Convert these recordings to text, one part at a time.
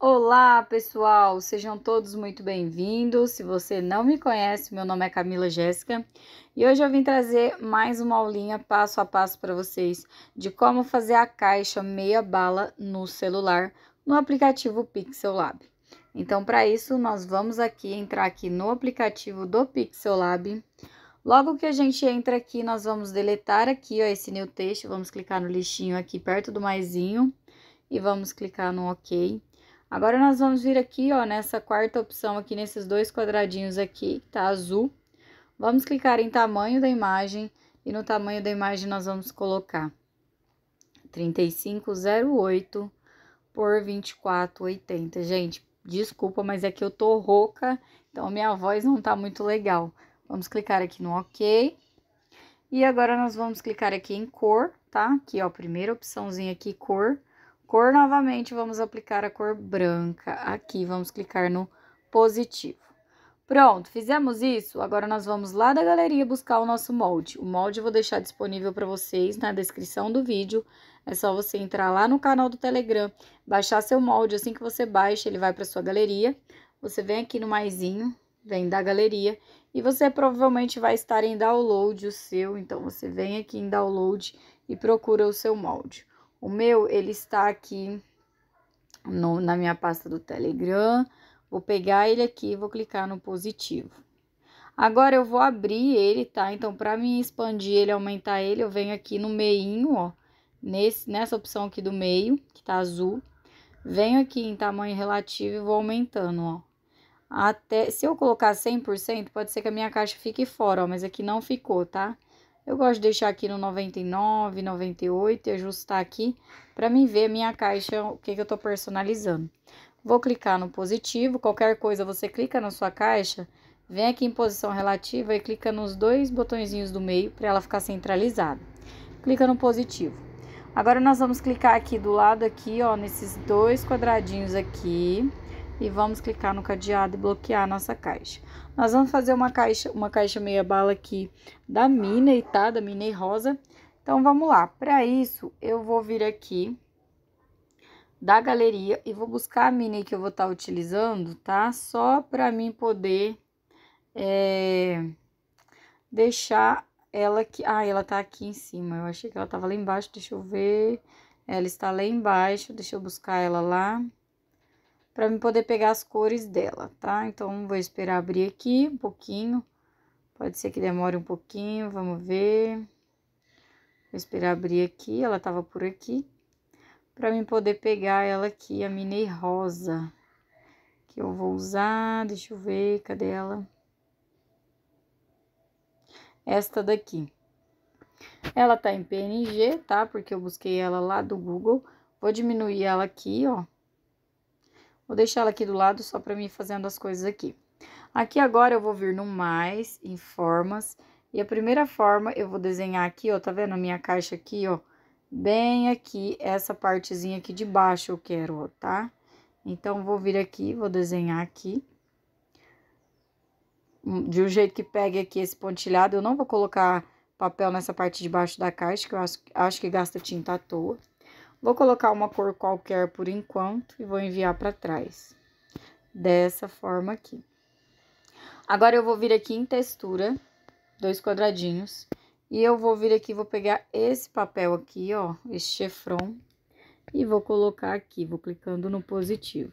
Olá, pessoal! Sejam todos muito bem-vindos. Se você não me conhece, meu nome é Camila Jéssica e hoje eu vim trazer mais uma aulinha passo a passo para vocês de como fazer a caixa meia bala no celular no aplicativo Pixel Lab. Então, para isso, nós vamos aqui entrar aqui no aplicativo do Pixel Lab. Logo que a gente entra aqui, nós vamos deletar aqui ó, esse new texto, vamos clicar no lixinho aqui perto do maisinho e vamos clicar no OK. Agora, nós vamos vir aqui, ó, nessa quarta opção aqui, nesses dois quadradinhos aqui, tá azul. Vamos clicar em tamanho da imagem e no tamanho da imagem nós vamos colocar 3508 por 2480. Gente, desculpa, mas é que eu tô rouca, então minha voz não tá muito legal. Vamos clicar aqui no OK. E agora nós vamos clicar aqui em cor, tá? Aqui, ó, primeira opçãozinha aqui, cor cor novamente, vamos aplicar a cor branca aqui. Vamos clicar no positivo. Pronto, fizemos isso. Agora nós vamos lá da galeria buscar o nosso molde. O molde eu vou deixar disponível para vocês na descrição do vídeo. É só você entrar lá no canal do Telegram, baixar seu molde. Assim que você baixa, ele vai para sua galeria. Você vem aqui no maisinho, vem da galeria e você provavelmente vai estar em download o seu. Então, você vem aqui em download e procura o seu molde. O meu, ele está aqui no, na minha pasta do Telegram. Vou pegar ele aqui e vou clicar no positivo. Agora eu vou abrir ele, tá? Então, para mim expandir ele, aumentar ele, eu venho aqui no meinho, ó. Nesse, nessa opção aqui do meio, que tá azul. Venho aqui em tamanho relativo e vou aumentando, ó. Até, se eu colocar 100%, pode ser que a minha caixa fique fora, ó. Mas aqui não ficou, tá? Tá? Eu gosto de deixar aqui no 99, 98 e ajustar aqui para mim ver a minha caixa, o que, que eu tô personalizando. Vou clicar no positivo, qualquer coisa você clica na sua caixa, vem aqui em posição relativa e clica nos dois botõezinhos do meio para ela ficar centralizada. Clica no positivo. Agora nós vamos clicar aqui do lado aqui, ó, nesses dois quadradinhos aqui e vamos clicar no cadeado e bloquear a nossa caixa. Nós vamos fazer uma caixa, uma caixa meia bala aqui da Minnie, tá? Da e Rosa. Então, vamos lá. Para isso, eu vou vir aqui da galeria e vou buscar a mina que eu vou estar tá utilizando, tá? Só para mim poder é, deixar ela aqui... Ah, ela tá aqui em cima. Eu achei que ela tava lá embaixo, deixa eu ver... Ela está lá embaixo, deixa eu buscar ela lá para mim poder pegar as cores dela, tá? Então, vou esperar abrir aqui um pouquinho. Pode ser que demore um pouquinho, vamos ver. Vou esperar abrir aqui, ela tava por aqui. Pra mim poder pegar ela aqui, a Minei Rosa. Que eu vou usar, deixa eu ver, cadê ela? Esta daqui. Ela tá em PNG, tá? Porque eu busquei ela lá do Google. Vou diminuir ela aqui, ó Vou deixar ela aqui do lado só para mim fazendo as coisas aqui. Aqui agora eu vou vir no mais, em formas, e a primeira forma eu vou desenhar aqui, ó, tá vendo a minha caixa aqui, ó? Bem aqui, essa partezinha aqui de baixo eu quero, ó, tá? Então, vou vir aqui, vou desenhar aqui. Hum, de um jeito que pegue aqui esse pontilhado, eu não vou colocar papel nessa parte de baixo da caixa, que eu acho, acho que gasta tinta à toa. Vou colocar uma cor qualquer por enquanto e vou enviar para trás. Dessa forma aqui. Agora eu vou vir aqui em textura, dois quadradinhos. E eu vou vir aqui, vou pegar esse papel aqui, ó, esse chefron. E vou colocar aqui, vou clicando no positivo.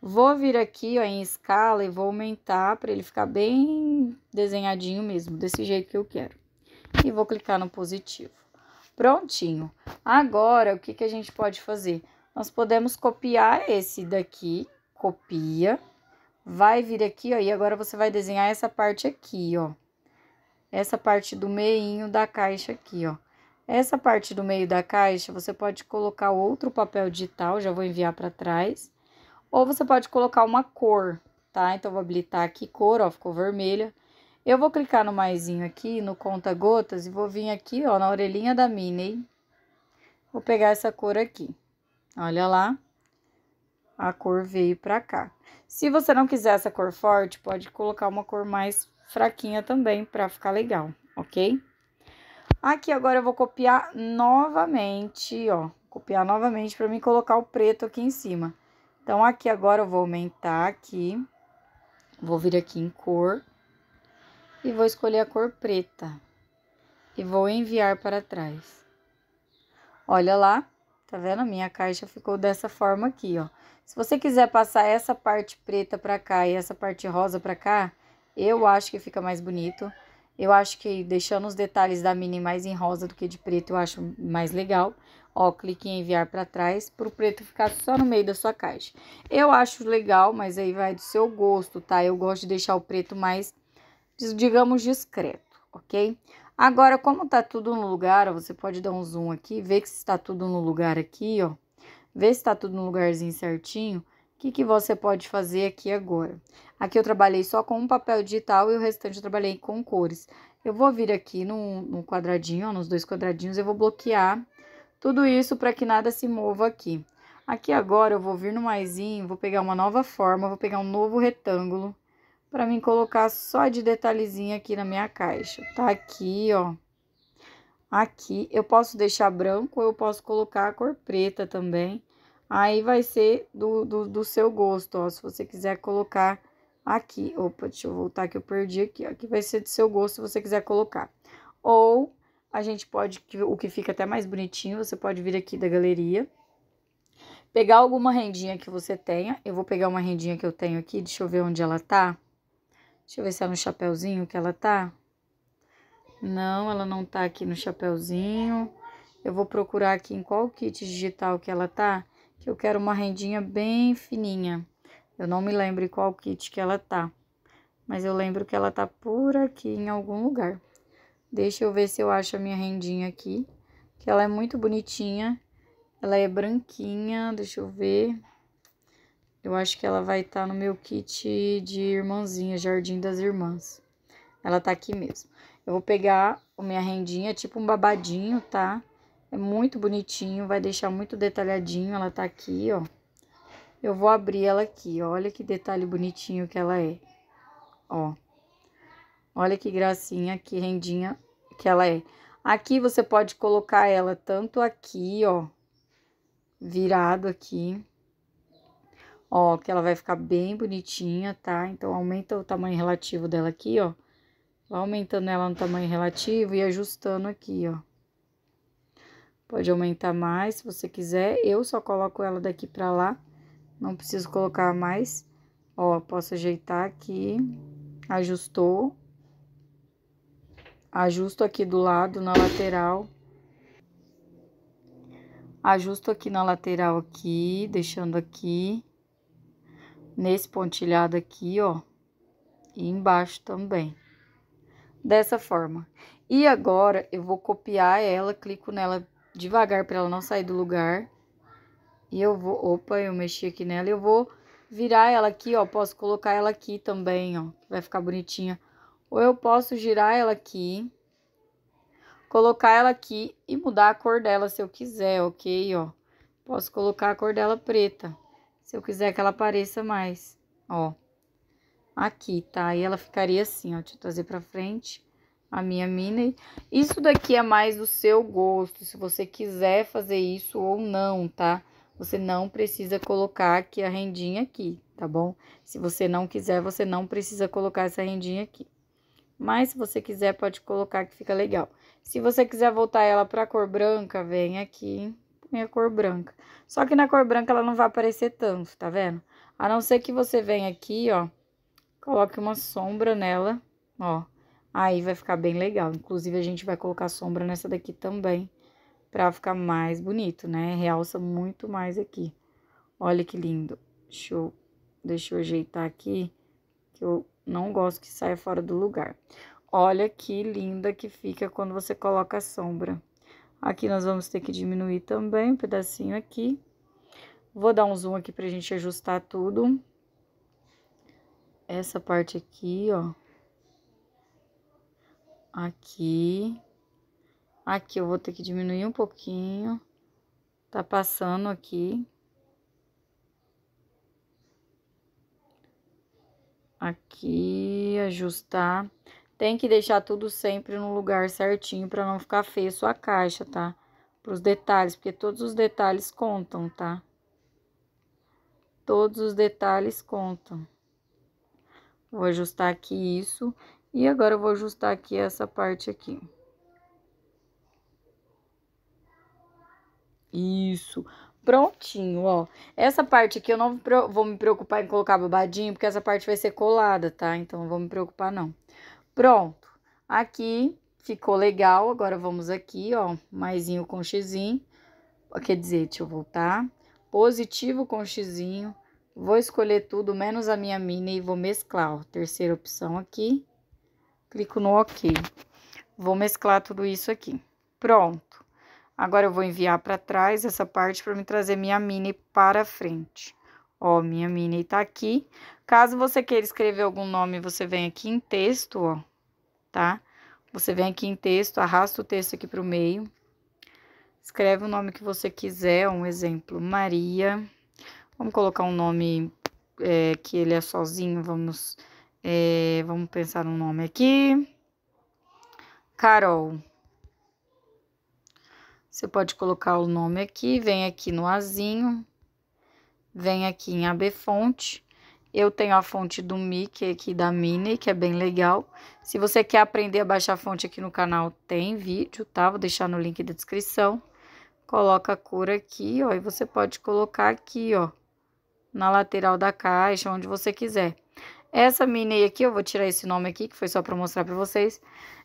Vou vir aqui, ó, em escala e vou aumentar para ele ficar bem desenhadinho mesmo, desse jeito que eu quero. E vou clicar no positivo. Prontinho. Agora, o que, que a gente pode fazer? Nós podemos copiar esse daqui, copia, vai vir aqui, ó, e agora você vai desenhar essa parte aqui, ó. Essa parte do meinho da caixa aqui, ó. Essa parte do meio da caixa, você pode colocar outro papel digital, já vou enviar para trás. Ou você pode colocar uma cor, tá? Então, vou habilitar aqui cor, ó, ficou vermelha. Eu vou clicar no maisinho aqui, no conta gotas, e vou vir aqui, ó, na orelhinha da Minnie. Vou pegar essa cor aqui. Olha lá. A cor veio pra cá. Se você não quiser essa cor forte, pode colocar uma cor mais fraquinha também, pra ficar legal, ok? Aqui agora eu vou copiar novamente, ó. Copiar novamente pra mim colocar o preto aqui em cima. Então, aqui agora eu vou aumentar aqui. Vou vir aqui em cor e vou escolher a cor preta e vou enviar para trás. Olha lá, tá vendo? Minha caixa ficou dessa forma aqui, ó. Se você quiser passar essa parte preta para cá e essa parte rosa para cá, eu acho que fica mais bonito. Eu acho que deixando os detalhes da mini mais em rosa do que de preto, eu acho mais legal. Ó, clique em enviar para trás, para o preto ficar só no meio da sua caixa. Eu acho legal, mas aí vai do seu gosto, tá? Eu gosto de deixar o preto mais digamos, discreto, ok? Agora, como tá tudo no lugar, você pode dar um zoom aqui, ver que está tudo no lugar aqui, ó. Ver se está tudo no lugarzinho certinho. O que, que você pode fazer aqui agora? Aqui eu trabalhei só com um papel digital e o restante eu trabalhei com cores. Eu vou vir aqui no, no quadradinho, ó, nos dois quadradinhos, eu vou bloquear tudo isso para que nada se mova aqui. Aqui agora eu vou vir no maisinho, vou pegar uma nova forma, vou pegar um novo retângulo para mim colocar só de detalhezinho aqui na minha caixa. Tá aqui, ó. Aqui eu posso deixar branco eu posso colocar a cor preta também. Aí vai ser do, do, do seu gosto, ó. Se você quiser colocar aqui. Opa, deixa eu voltar que eu perdi aqui. Aqui vai ser do seu gosto se você quiser colocar. Ou a gente pode, o que fica até mais bonitinho, você pode vir aqui da galeria. Pegar alguma rendinha que você tenha. Eu vou pegar uma rendinha que eu tenho aqui, deixa eu ver onde ela tá. Deixa eu ver se é no chapéuzinho que ela tá. Não, ela não tá aqui no chapéuzinho. Eu vou procurar aqui em qual kit digital que ela tá, que eu quero uma rendinha bem fininha. Eu não me lembro em qual kit que ela tá, mas eu lembro que ela tá por aqui em algum lugar. Deixa eu ver se eu acho a minha rendinha aqui, que ela é muito bonitinha. Ela é branquinha, deixa eu ver. Eu acho que ela vai estar tá no meu kit de irmãzinha, Jardim das Irmãs. Ela tá aqui mesmo. Eu vou pegar a minha rendinha, tipo um babadinho, tá? É muito bonitinho, vai deixar muito detalhadinho. Ela tá aqui, ó. Eu vou abrir ela aqui, ó. olha que detalhe bonitinho que ela é. Ó. Olha que gracinha, que rendinha que ela é. Aqui você pode colocar ela tanto aqui, ó, virado aqui, Ó, que ela vai ficar bem bonitinha, tá? Então, aumenta o tamanho relativo dela aqui, ó. Vai aumentando ela no tamanho relativo e ajustando aqui, ó. Pode aumentar mais se você quiser. Eu só coloco ela daqui pra lá. Não preciso colocar mais. Ó, posso ajeitar aqui. Ajustou. Ajusto aqui do lado, na lateral. Ajusto aqui na lateral aqui, deixando aqui nesse pontilhado aqui, ó, e embaixo também. Dessa forma. E agora, eu vou copiar ela, clico nela devagar para ela não sair do lugar. E eu vou, opa, eu mexi aqui nela, eu vou virar ela aqui, ó, posso colocar ela aqui também, ó, vai ficar bonitinha. Ou eu posso girar ela aqui, colocar ela aqui e mudar a cor dela se eu quiser, ok, ó. Posso colocar a cor dela preta se eu quiser que ela apareça mais, ó. Aqui, tá? E ela ficaria assim, ó. Deixa eu trazer pra frente a minha mini. Isso daqui é mais do seu gosto, se você quiser fazer isso ou não, tá? Você não precisa colocar aqui a rendinha aqui, tá bom? Se você não quiser, você não precisa colocar essa rendinha aqui. Mas se você quiser, pode colocar que fica legal. Se você quiser voltar ela pra cor branca, vem aqui minha cor branca. Só que na cor branca ela não vai aparecer tanto, tá vendo? A não ser que você venha aqui, ó, coloque uma sombra nela, ó. Aí vai ficar bem legal. Inclusive, a gente vai colocar sombra nessa daqui também, pra ficar mais bonito, né? Realça muito mais aqui. Olha que lindo. Deixa eu, deixa eu ajeitar aqui, que eu não gosto que saia fora do lugar. Olha que linda que fica quando você coloca a sombra. Aqui nós vamos ter que diminuir também um pedacinho aqui. Vou dar um zoom aqui pra gente ajustar tudo. Essa parte aqui, ó. Aqui. Aqui eu vou ter que diminuir um pouquinho. Tá passando aqui. Aqui, ajustar. Tem que deixar tudo sempre no lugar certinho para não ficar feia sua caixa, tá? Para os detalhes, porque todos os detalhes contam, tá? Todos os detalhes contam. Vou ajustar aqui isso e agora eu vou ajustar aqui essa parte aqui. Isso, prontinho, ó. Essa parte aqui eu não vou me preocupar em colocar babadinho, porque essa parte vai ser colada, tá? Então, não vou me preocupar, não. Pronto. Aqui ficou legal. Agora vamos aqui, ó, maisinho com xizinho. Quer dizer, deixa eu voltar. Positivo com xizinho. Vou escolher tudo, menos a minha mini, e vou mesclar, ó. Terceira opção aqui. Clico no OK. Vou mesclar tudo isso aqui. Pronto. Agora eu vou enviar para trás essa parte para me trazer minha mini para frente. Ó, minha mini tá aqui. Caso você queira escrever algum nome, você vem aqui em texto, ó, tá? Você vem aqui em texto, arrasta o texto aqui pro meio. Escreve o nome que você quiser, um exemplo, Maria. Vamos colocar um nome é, que ele é sozinho, vamos, é, vamos pensar um nome aqui. Carol. Você pode colocar o nome aqui, vem aqui no azinho, vem aqui em AB Fonte. Eu tenho a fonte do Mickey aqui da Minei que é bem legal. Se você quer aprender a baixar a fonte aqui no canal, tem vídeo, tá? Vou deixar no link da descrição. Coloca a cor aqui, ó, e você pode colocar aqui, ó, na lateral da caixa, onde você quiser. Essa Minei aqui, eu vou tirar esse nome aqui, que foi só para mostrar para vocês.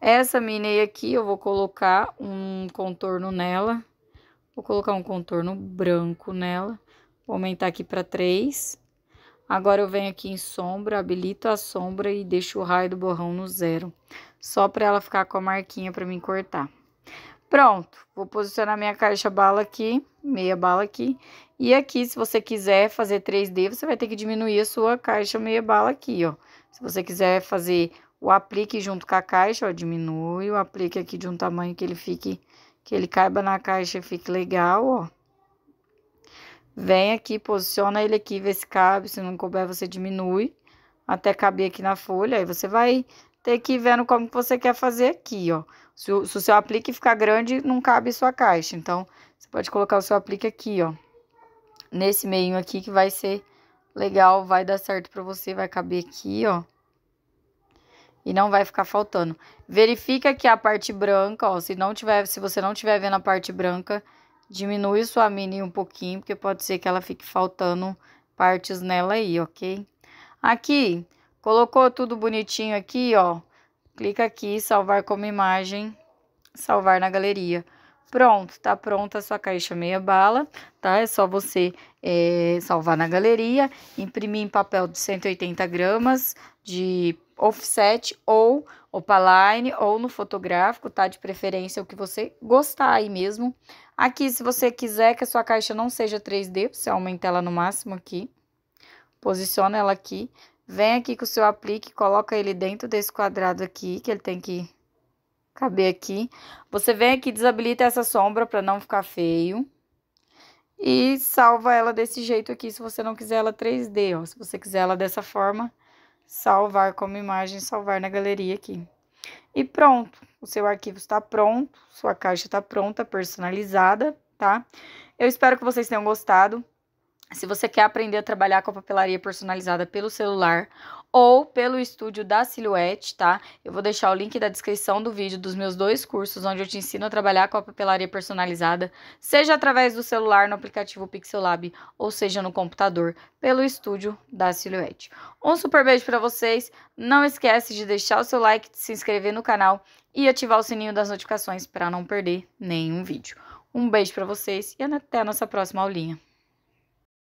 Essa Minei aqui, eu vou colocar um contorno nela. Vou colocar um contorno branco nela. Vou aumentar aqui para 3. Agora eu venho aqui em sombra, habilito a sombra e deixo o raio do borrão no zero. Só para ela ficar com a marquinha para mim cortar. Pronto, vou posicionar minha caixa bala aqui, meia bala aqui. E aqui, se você quiser fazer 3D, você vai ter que diminuir a sua caixa meia bala aqui, ó. Se você quiser fazer o aplique junto com a caixa, ó, diminui o aplique aqui de um tamanho que ele fique, que ele caiba na caixa e fique legal, ó. Vem aqui, posiciona ele aqui, vê se cabe. Se não couber, você diminui até caber aqui na folha. Aí você vai ter que ir vendo como você quer fazer aqui, ó. Se o, se o seu aplique ficar grande, não cabe sua caixa. Então, você pode colocar o seu aplique aqui, ó. Nesse meio aqui que vai ser legal, vai dar certo pra você, vai caber aqui, ó. E não vai ficar faltando. Verifica que a parte branca, ó, se não tiver, se você não tiver vendo a parte branca, diminui sua mini um pouquinho, porque pode ser que ela fique faltando partes nela aí, ok? Aqui, colocou tudo bonitinho aqui, ó. Clica aqui, salvar como imagem, salvar na galeria. Pronto, tá pronta a sua caixa meia bala, tá? É só você é, salvar na galeria, imprimir em papel de 180 gramas de offset ou opaline ou no fotográfico, tá? De preferência o que você gostar aí mesmo. Aqui, se você quiser que a sua caixa não seja 3D, você aumenta ela no máximo aqui, posiciona ela aqui, vem aqui com o seu aplique, coloca ele dentro desse quadrado aqui, que ele tem que caber aqui. Você vem aqui, desabilita essa sombra para não ficar feio. E salva ela desse jeito aqui, se você não quiser ela 3D, ó. Se você quiser ela dessa forma, salvar como imagem, salvar na galeria aqui. E pronto, o seu arquivo está pronto, sua caixa está pronta, personalizada, tá? Eu espero que vocês tenham gostado. Se você quer aprender a trabalhar com a papelaria personalizada pelo celular ou pelo estúdio da Silhouette, tá? Eu vou deixar o link da descrição do vídeo dos meus dois cursos, onde eu te ensino a trabalhar com a papelaria personalizada, seja através do celular no aplicativo Pixel Lab, ou seja no computador, pelo estúdio da Silhouette. Um super beijo para vocês, não esquece de deixar o seu like, de se inscrever no canal e ativar o sininho das notificações para não perder nenhum vídeo. Um beijo para vocês e até a nossa próxima aulinha.